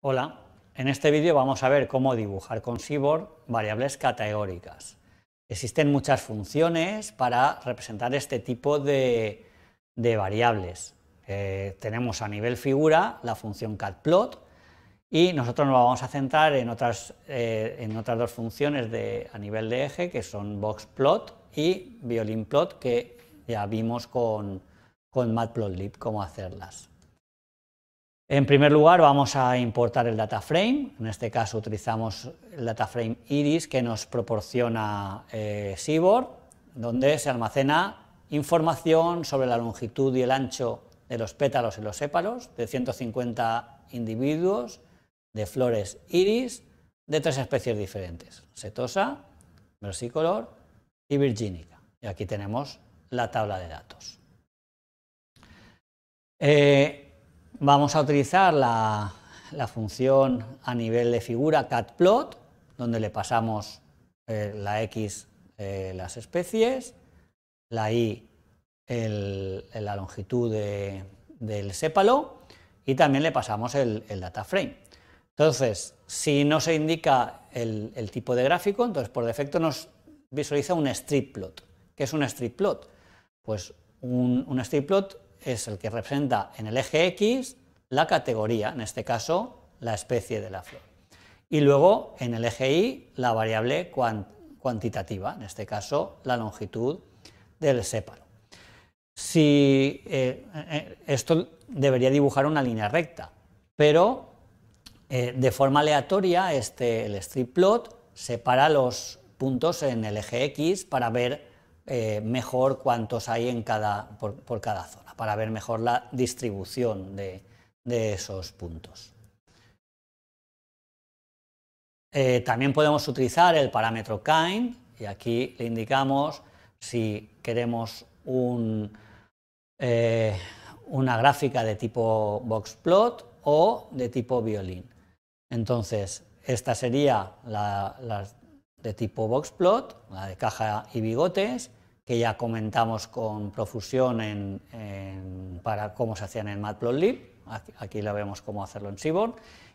Hola, en este vídeo vamos a ver cómo dibujar con Seaborn variables categóricas. Existen muchas funciones para representar este tipo de, variables. Eh, tenemos a nivel figura la función catplot y nosotros nos vamos a centrar en otras, eh, dos funciones a nivel de eje que son boxplot y violinplot que ya vimos con, con matplotlib cómo hacerlas. En primer lugar, vamos a importar el data frame. En este caso utilizamos el data frame Iris que nos proporciona eh, donde se almacena información sobre la longitud y el ancho de los pétalos y los sépalos de 150 individuos de flores iris de tres especies diferentes, setosa, versicolor y virginica. Y aquí tenemos la tabla de datos. Eh, Vamos a utilizar la, función a nivel de figura catplot, donde le pasamos eh, la x eh, las especies, la y la longitud del sépalo y también le pasamos el, data frame. Entonces, si no se indica el, tipo de gráfico, entonces por defecto nos visualiza un strip plot. ¿Qué es un stripplot? Pues un, un strip plot es el que representa en el eje X la categoría, en este caso la especie de la flor. Y luego en el eje Y la variable cuantitativa, en este caso la longitud del sépalo. Si, eh, eh, esto debería dibujar una línea recta, pero eh, de forma aleatoria este, el strip plot separa los puntos en el eje X para ver eh, mejor cuántos hay por, cada zona, para ver mejor la distribución de, esos puntos. Eh, también podemos utilizar el parámetro kind y aquí le indicamos si queremos eh, una gráfica de tipo boxplot o de tipo violín. Entonces, esta sería la, la de tipo boxplot, la de caja y bigotes, que ya comentamos con profusión para cómo se hacían en Matplotlib, aquí, vemos cómo hacerlo en Seaborn,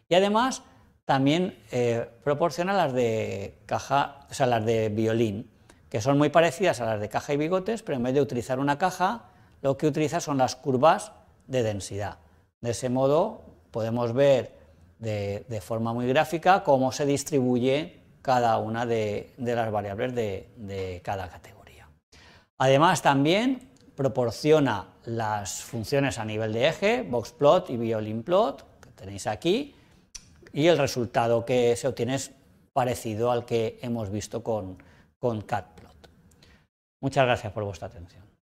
y además también eh, proporciona las de caja, o sea, las de violín, que son muy parecidas a las de caja y bigotes, pero en vez de utilizar una caja, lo que utiliza son las curvas de densidad. De ese modo podemos ver de, forma muy gráfica cómo se distribuye cada una de, las variables de cada categoría. Además, también proporciona las funciones a nivel de eje, boxplot y violinplot, que tenéis aquí, y el resultado que se obtiene es parecido al que hemos visto con, con CatPlot. Muchas gracias por vuestra atención.